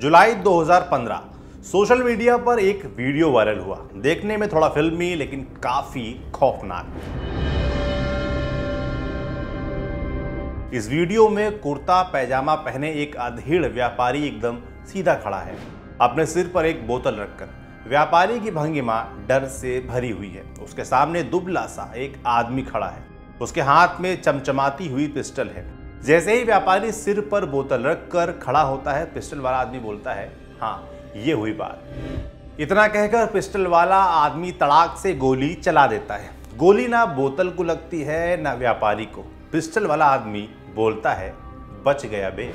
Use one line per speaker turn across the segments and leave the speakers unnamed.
जुलाई 2015 social media पर एक video viral हुआ देखने में थोड़ा फिल्मी लेकिन काफी खौफनाक इस वीडियो में कुर्ता पैजामा पहने एक अधीड़ व्यापारी एकदम सीधा खड़ा है अपने सिर पर एक बोतल रखकर व्यापारी की भंगिमा डर से भरी हुई है उसके सामने दुबला सा एक आदमी खड़ा है उसके हाथ में चमचमाती हुई पिस्टल है जैसे ही व्यापारी सिर पर बोतल रखकर खड़ा होता है पिस्टल वाला आदमी बोलता है हाँ ये हुई बात इतना कहकर पिस्टल वाला आदमी तड़ाक से गोली चला देता है गोली ना बोतल को लगती है ना व्यापारी को पिस्टल वाला आदमी बोलता है बच गया बे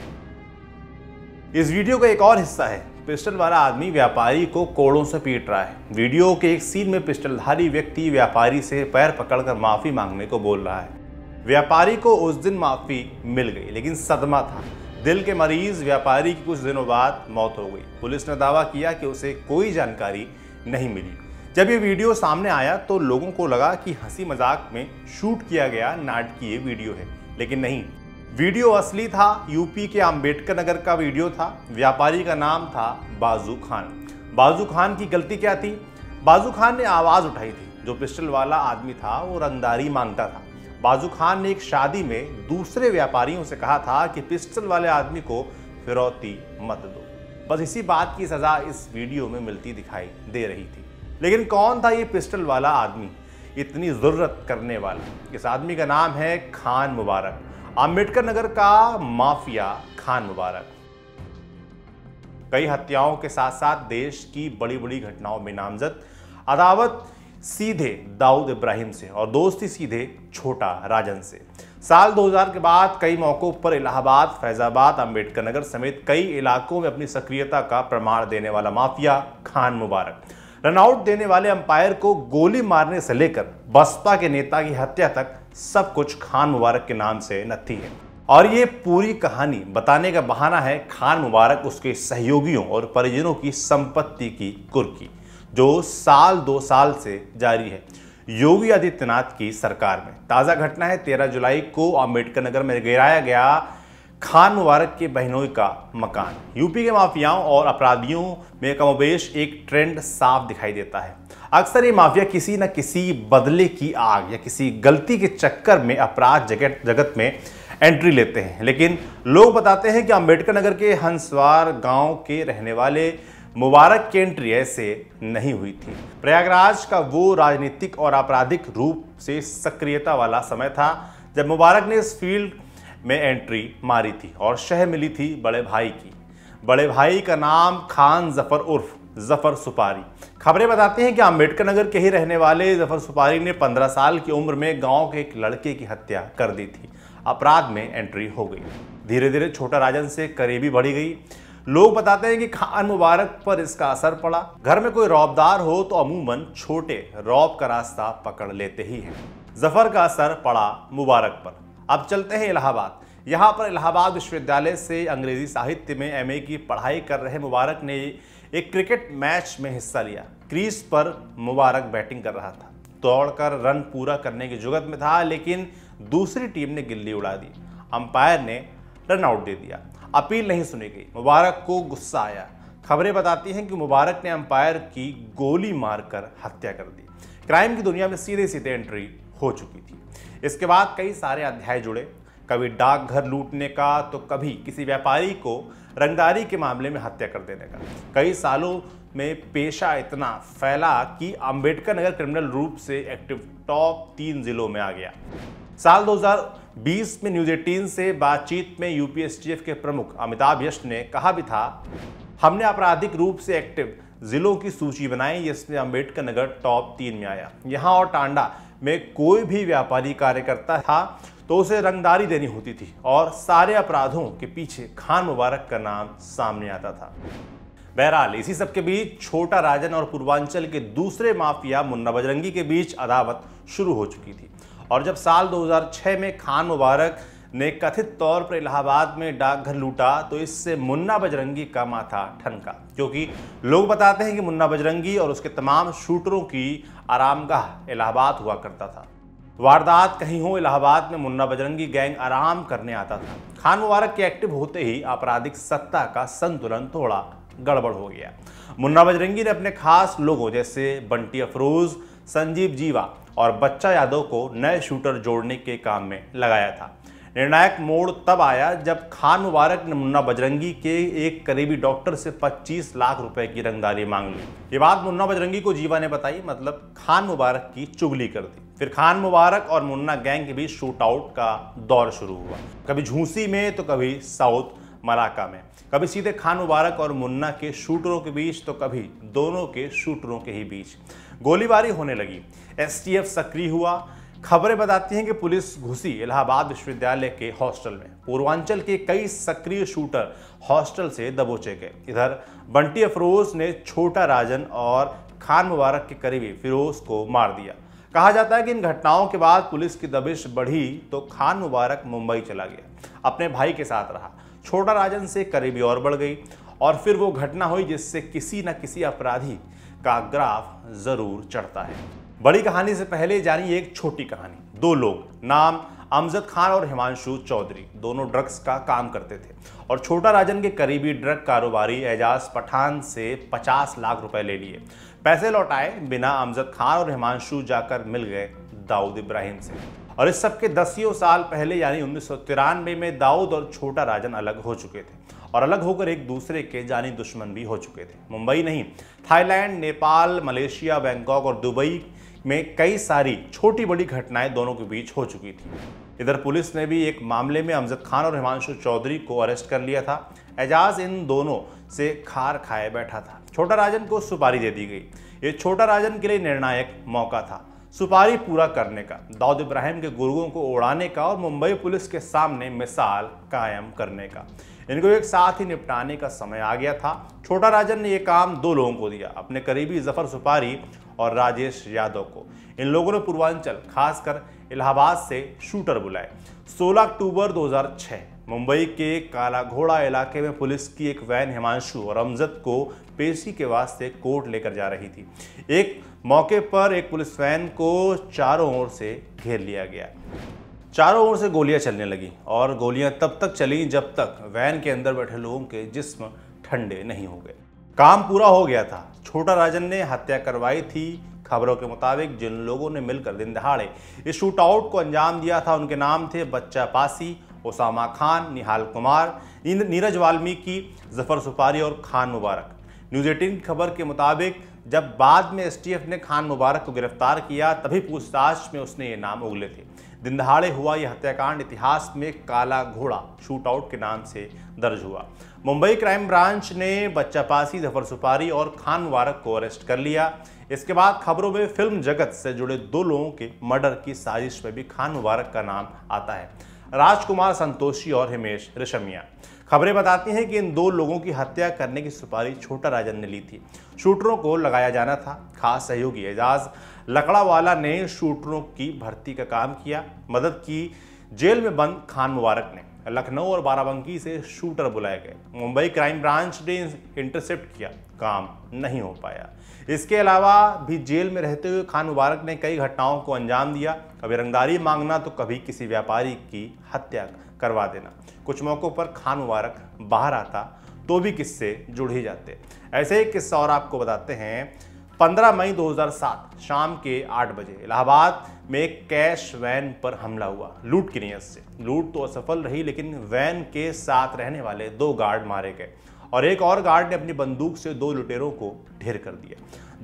इस वीडियो का एक और हिस्सा है पिस्टल वाला आदमी व्यापारी को कोड़ों से पीट रहा है वीडियो के एक सीन में पिस्टलधारी व्यक्ति व्यापारी से पैर पकड़कर माफी मांगने को बोल रहा है व्यापारी को उस दिन माफ़ी मिल गई लेकिन सदमा था दिल के मरीज व्यापारी की कुछ दिनों बाद मौत हो गई पुलिस ने दावा किया कि उसे कोई जानकारी नहीं मिली जब ये वीडियो सामने आया तो लोगों को लगा कि हंसी मजाक में शूट किया गया नाटकीय वीडियो है लेकिन नहीं वीडियो असली था यूपी के अम्बेडकर नगर का वीडियो था व्यापारी का नाम था बाजू खान बाजू खान की गलती क्या थी बाजू खान ने आवाज़ उठाई थी जो पिस्टल वाला आदमी था वो रंगदारी मांगता था बाजू खान ने एक शादी में दूसरे व्यापारियों से कहा था कि पिस्टल वाले आदमी को फिरौती मत दो बस इसी बात की सज़ा इस वीडियो में मिलती दिखाई दे रही थी लेकिन कौन था ये पिस्टल वाला आदमी इतनी ज़रूरत करने वाला इस आदमी का नाम है खान मुबारक आम्बेडकर नगर का माफिया खान मुबारक कई हत्याओं के साथ साथ देश की बड़ी बड़ी घटनाओं में नामजद अदावत सीधे दाऊद इब्राहिम से और दोस्ती सीधे छोटा राजन से साल 2000 के बाद कई मौक़ों पर इलाहाबाद फैज़ाबाद अंबेडकर नगर समेत कई इलाकों में अपनी सक्रियता का प्रमाण देने वाला माफिया खान मुबारक रनआउट देने वाले अंपायर को गोली मारने से लेकर बसपा के नेता की हत्या तक सब कुछ खान मुबारक के नाम से नथी है और ये पूरी कहानी बताने का बहाना है खान मुबारक उसके सहयोगियों और परिजनों की संपत्ति की कुर्की जो साल दो साल से जारी है योगी आदित्यनाथ की सरकार में ताज़ा घटना है तेरह जुलाई को अम्बेडकर नगर में गिराया गया खान मुबारक के बहनोई का मकान यूपी के माफियाओं और अपराधियों में कमोबेश एक ट्रेंड साफ दिखाई देता है अक्सर ये माफिया किसी न किसी बदले की आग या किसी गलती के चक्कर में अपराध जगत जगत में एंट्री लेते हैं लेकिन लोग बताते हैं कि अम्बेडकर नगर के हंसवार गांव के रहने वाले मुबारक की एंट्री ऐसे नहीं हुई थी प्रयागराज का वो राजनीतिक और आपराधिक रूप से सक्रियता वाला समय था जब मुबारक ने इस फील्ड में एंट्री मारी थी और शह मिली थी बड़े भाई की बड़े भाई का नाम खान जफर उर्फ जफर सुपारी खबरें बताती हैं कि अम्बेडकर नगर के ही रहने वाले जफर सुपारी ने 15 साल की उम्र में गांव के एक लड़के की हत्या कर दी थी अपराध में एंट्री हो गई धीरे धीरे छोटा राजन से करीबी बढ़ी गई लोग बताते हैं कि खान मुबारक पर इसका असर पड़ा घर में कोई रौबदार हो तो अमूमन छोटे रौब का रास्ता पकड़ लेते ही हैं जफर का असर पड़ा मुबारक पर अब चलते हैं इलाहाबाद यहाँ पर इलाहाबाद विश्वविद्यालय से अंग्रेजी साहित्य में एमए की पढ़ाई कर रहे मुबारक ने एक क्रिकेट मैच में हिस्सा लिया क्रीज पर मुबारक बैटिंग कर रहा था दौड़कर रन पूरा करने की जुगत में था लेकिन दूसरी टीम ने गिल्ली उड़ा दी अंपायर ने रनआउट दे दिया अपील नहीं सुनी गई मुबारक को गुस्सा आया खबरें बताती हैं कि मुबारक ने अंपायर की गोली मारकर हत्या कर दी क्राइम की दुनिया में सीधे सीधे एंट्री हो चुकी थी इसके बाद कई सारे अध्याय जुड़े कभी डाकघर लूटने का तो कभी किसी व्यापारी को रंगदारी के मामले में हत्या कर देने का कई सालों में पेशा इतना फैला कि अंबेडकर नगर क्रिमिनल रूप से एक्टिव टॉप तीन जिलों में आ गया साल 2020 में न्यूज एटीन से बातचीत में यूपीएसटीएफ के प्रमुख अमिताभ यश ने कहा भी था हमने आपराधिक रूप से एक्टिव जिलों की सूची बनाई जिसमें अम्बेडकर नगर टॉप तीन में आया यहाँ और टांडा में कोई भी व्यापारी कार्यकर्ता था तो उसे रंगदारी देनी होती थी और सारे अपराधों के पीछे खान मुबारक का नाम सामने आता था बहरहाल इसी सब के बीच छोटा राजन और पूर्वांचल के दूसरे माफिया मुन्ना बजरंगी के बीच अदावत शुरू हो चुकी थी और जब साल 2006 में खान मुबारक ने कथित तौर पर इलाहाबाद में डाकघर लूटा तो इससे मुन्ना बजरंगी का माथा ठनका क्योंकि लोग बताते हैं कि मुन्ना बजरंगी और उसके तमाम शूटरों की आरामगाह इलाहाबाद हुआ करता था वारदात कहीं हो इलाहाबाद में मुन्ना बजरंगी गैंग आराम करने आता था खान मुबारक के एक्टिव होते ही आपराधिक सत्ता का संतुलन थोड़ा गड़बड़ हो गया मुन्ना बजरंगी ने अपने खास लोगों जैसे बंटी अफरोज संजीव जीवा और बच्चा यादव को नए शूटर जोड़ने के काम में लगाया था निर्णायक मोड़ तब आया जब खान मुबारक ने मुन्ना बजरंगी के एक करीबी डॉक्टर से 25 लाख रुपए की रंगदारी मांग ली ये बात मुन्ना बजरंगी को जीवा ने बताई मतलब खान मुबारक की चुगली कर दी फिर खान मुबारक और मुन्ना गैंग के बीच शूटआउट का दौर शुरू हुआ कभी झूसी में तो कभी साउथ मलाका में कभी सीधे खान मुबारक और मुन्ना के शूटरों के बीच तो कभी दोनों के शूटरों के ही बीच गोलीबारी होने लगी एस सक्रिय हुआ खबरें बताती हैं कि पुलिस घुसी इलाहाबाद विश्वविद्यालय के हॉस्टल में पूर्वांचल के कई सक्रिय शूटर हॉस्टल से दबोचे गए इधर बंटी अफरोज ने छोटा राजन और खान मुबारक के करीबी फिरोज को मार दिया कहा जाता है कि इन घटनाओं के बाद पुलिस की दबिश बढ़ी तो खान मुबारक मुंबई चला गया अपने भाई के साथ रहा छोटा राजन से करीबी और बढ़ गई और फिर वो घटना हुई जिससे किसी न किसी अपराधी का ग्राफ जरूर चढ़ता है बड़ी कहानी से पहले जानी एक छोटी कहानी दो लोग नाम अमजद खान और हिमांशु चौधरी दोनों ड्रग्स का काम करते थे और छोटा राजन के करीबी ड्रग कारोबारी एजाज पठान से 50 लाख रुपए ले लिए पैसे लौटाए बिना अमजद खान और हिमांशु जाकर मिल गए दाऊद इब्राहिम से और इस सबके दसियों साल पहले यानी उन्नीस में दाऊद और छोटा राजन अलग हो चुके थे और अलग होकर एक दूसरे के जानी दुश्मन भी हो चुके थे मुंबई नहीं थाईलैंड नेपाल मलेशिया बैंकॉक और दुबई में कई सारी छोटी बड़ी घटनाएं दोनों के बीच हो चुकी थी इधर पुलिस ने भी एक मामले में अमजद खान और हिमांशु चौधरी को अरेस्ट कर लिया था एजाज इन दोनों से खार खाए बैठा था छोटा राजन को सुपारी दे दी गई ये छोटा राजन के लिए निर्णायक मौका था सुपारी पूरा करने का दाऊद इब्राहिम के गुरुओं को उड़ाने का और मुंबई पुलिस के सामने मिसाल कायम करने का इनको एक साथ ही निपटाने का समय आ गया था छोटा राजन ने यह काम दो लोगों को दिया अपने करीबी जफर सुपारी और राजेश यादव को इन लोगों ने पूर्वांचल खासकर इलाहाबाद से शूटर बुलाए 16 अक्टूबर 2006 मुंबई के कालाघोड़ा इलाके में पुलिस की एक वैन हिमांशु और अमजद को पेशी के वास्ते कोर्ट लेकर जा रही थी एक मौके पर एक पुलिस वैन को चारों ओर से घेर लिया गया चारों ओर से गोलियां चलने लगी और गोलियां तब तक चली जब तक वैन के अंदर बैठे लोगों के जिस्म ठंडे नहीं हो गए काम पूरा हो गया था छोटा राजन ने हत्या करवाई थी खबरों के मुताबिक जिन लोगों ने मिलकर दिन दहाड़े इस शूटआउट को अंजाम दिया था उनके नाम थे बच्चा पासी ओसामा खान निहाल कुमार नीरज वाल्मीकि जफर सुपारी और खान मुबारक न्यूज़ एटीन की खबर के मुताबिक जब बाद में एसटीएफ ने खान मुबारक को गिरफ्तार किया तभी पूछताछ में उसने ये नाम उगले थे दिन दहाड़े हुआ यह हत्याकांड इतिहास में काला घोड़ा शूटआउट के नाम से दर्ज हुआ मुंबई क्राइम ब्रांच ने बच्चापासी जफर सुपारी और खान मुबारक को अरेस्ट कर लिया इसके बाद खबरों में फिल्म जगत से जुड़े दो लोगों के मर्डर की साजिश में भी खान मुबारक का नाम आता है राजकुमार संतोषी और हिमेश रिशमिया खबरें बताती हैं कि इन दो लोगों की हत्या करने की सुपारी छोटा राजन ने ली थी शूटरों को लगाया जाना था खास सहयोगी एजाज लकड़ावाला ने शूटरों की भर्ती का काम किया मदद की जेल में बंद खान मुबारक ने लखनऊ और बाराबंकी से शूटर बुलाए गए मुंबई क्राइम ब्रांच ने इंटरसेप्ट किया काम नहीं हो पाया इसके अलावा भी जेल में रहते हुए खान मुबारक ने कई घटनाओं को अंजाम दिया कभी रंगदारी मांगना तो कभी किसी व्यापारी की हत्या करवा देना कुछ मौक़ों पर खान मुबारक बाहर आता तो भी किससे जुड़ ही जाते ऐसे ही किस्सा और आपको बताते हैं 15 मई 2007 शाम के 8 बजे इलाहाबाद में कैश वैन पर हमला हुआ लूट की नीयत से लूट तो असफल रही लेकिन वैन के साथ रहने वाले दो गार्ड मारे गए और एक और गार्ड ने अपनी बंदूक से दो लुटेरों को ढेर कर दिया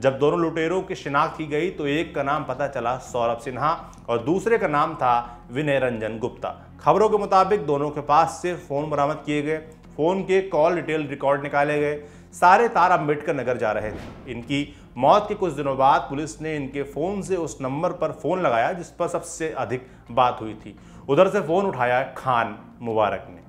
जब दोनों लुटेरों की शिनाख्त की गई तो एक का नाम पता चला सौरभ सिन्हा और दूसरे का नाम था विनय रंजन गुप्ता खबरों के मुताबिक दोनों के पास से फ़ोन बरामद किए गए फ़ोन के कॉल डिटेल रिकॉर्ड निकाले गए सारे तार अम्बेडकर नगर जा रहे थे इनकी मौत के कुछ दिनों बाद पुलिस ने इनके फ़ोन से उस नंबर पर फ़ोन लगाया जिस पर सबसे अधिक बात हुई थी उधर से फ़ोन उठाया खान मुबारक ने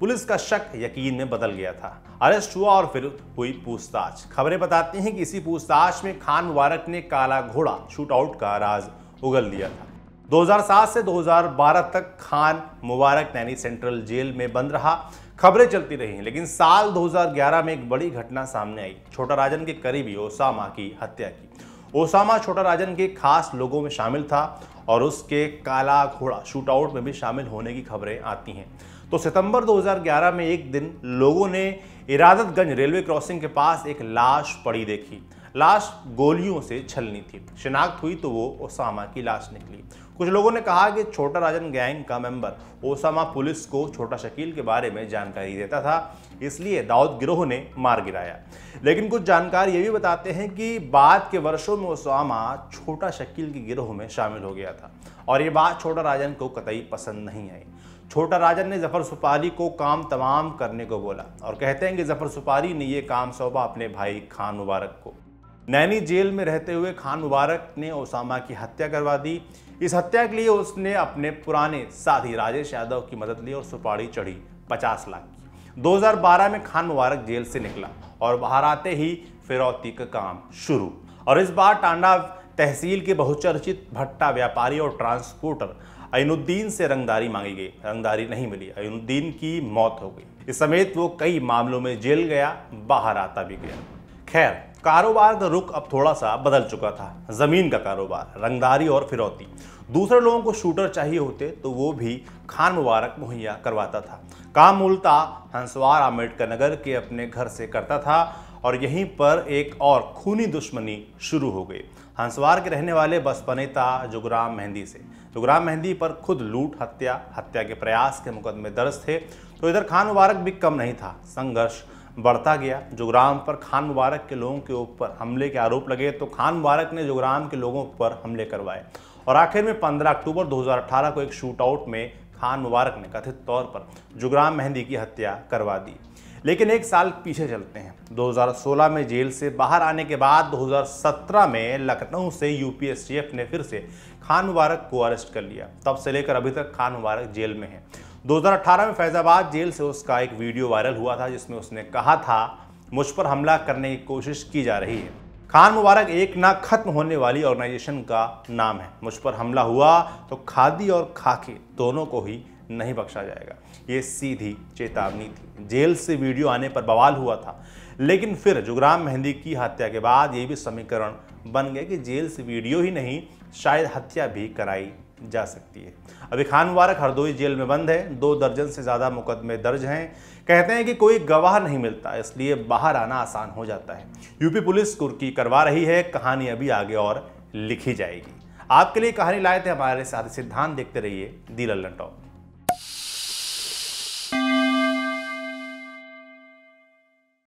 पुलिस का शक यकीन में बदल गया था अरेस्ट हुआ और फिर हुई पूछताछ खबरें बताती हैं कि इसी पूछताछ में खान मुबारक ने काला घोड़ा शूटआउट का राज उगल दिया था 2007 से 2012 तक खान मुबारक नैनी सेंट्रल जेल में बंद रहा खबरें चलती रही हैं लेकिन साल 2011 में एक बड़ी घटना सामने आई छोटा राजन के करीबी ओसामा की हत्या की ओसामा छोटा राजन के खास लोगों में शामिल था और उसके काला घोड़ा शूटआउट में भी शामिल होने की खबरें आती हैं तो सितंबर 2011 में एक दिन लोगों ने इरादतगंज रेलवे क्रॉसिंग के पास एक लाश पड़ी देखी लाश गोलियों से छलनी थी शिनाख्त हुई तो वो ओसामा की लाश निकली कुछ लोगों ने कहा कि छोटा राजन गैंग का मेंबर ओसामा पुलिस को छोटा शकील के बारे में जानकारी देता था इसलिए दाऊद गिरोह ने मार गिराया लेकिन कुछ जानकार ये भी बताते हैं कि बाद के वर्षों में ओसामा छोटा शकील के गिरोह में शामिल हो गया था और ये बात छोटा राजन को कतई पसंद नहीं आई छोटा राजन ने जफर सुपारी को काम तमाम करने को बोला और कहते हैं कि जफर सुपारी ने यह काम सौंपा अपने भाई खान मुबारक को नैनी जेल में रहते हुए खान मुबारक ने ओसामा की हत्या करवा दी इस हत्या के लिए उसने अपने पुराने साथी राजेश यादव की मदद ली और सुपाड़ी चढ़ी पचास लाख की दो में खान मुबारक जेल से निकला और बाहर आते ही फिरौती का काम शुरू और इस बार टांडा तहसील के बहुचर्चित भट्टा व्यापारी और ट्रांसपोर्टर अनुद्दीन से रंगदारी मांगी गई रंगदारी नहीं मिली अयनुद्दीन की मौत हो गई इस समेत वो कई मामलों में जेल गया बाहर आता भी गया खैर कारोबार का रुख अब थोड़ा सा बदल चुका था ज़मीन का कारोबार रंगदारी और फिरौती दूसरे लोगों को शूटर चाहिए होते तो वो भी खान मुबारक मुहैया करवाता था काम मूलता हंसवार आम्बेडकर नगर के अपने घर से करता था और यहीं पर एक और खूनी दुश्मनी शुरू हो गई हंसवार के रहने वाले बसपा नेता जुगराम मेहंदी से जुगराम मेहंदी पर खुद लूट हत्या हत्या के प्रयास के मुकदमे दर्ज थे तो इधर खान मुबारक भी कम नहीं था संघर्ष बढ़ता गया जुगराम पर खान मुबारक के लोगों के ऊपर हमले के आरोप लगे तो खान मुबारक ने जुगराम के लोगों पर हमले करवाए और आखिर में 15 अक्टूबर 2018 को एक शूटआउट में खान मुबारक ने कथित तौर पर जुगराम मेहंदी की हत्या करवा दी लेकिन एक साल पीछे चलते हैं 2016 में जेल से बाहर आने के बाद 2017 में लखनऊ से यू ने फिर से खान मुबारक को अरेस्ट कर लिया तब से लेकर अभी तक खान मुबारक जेल में है 2018 में फैज़ाबाद जेल से उसका एक वीडियो वायरल हुआ था जिसमें उसने कहा था मुझ पर हमला करने की कोशिश की जा रही है खान मुबारक एक ना खत्म होने वाली ऑर्गेनाइजेशन का नाम है मुझ पर हमला हुआ तो खादी और खाकी दोनों को ही नहीं बख्शा जाएगा ये सीधी चेतावनी थी जेल से वीडियो आने पर बवाल हुआ था लेकिन फिर जुगराम मेहंदी की हत्या के बाद ये भी समीकरण बन गया कि जेल से वीडियो ही नहीं शायद हत्या भी कराई जा सकती है अभी खान मुबारक हरदोई जेल में बंद है दो दर्जन से ज़्यादा मुकदमे दर्ज हैं कहते हैं कि कोई गवाह नहीं मिलता इसलिए बाहर आना आसान हो जाता है यूपी पुलिस कुर्की करवा रही है कहानी अभी आगे और लिखी जाएगी आपके लिए कहानी लाए थे हमारे साथ सिद्धांत देखते रहिए दी लल्लन टॉप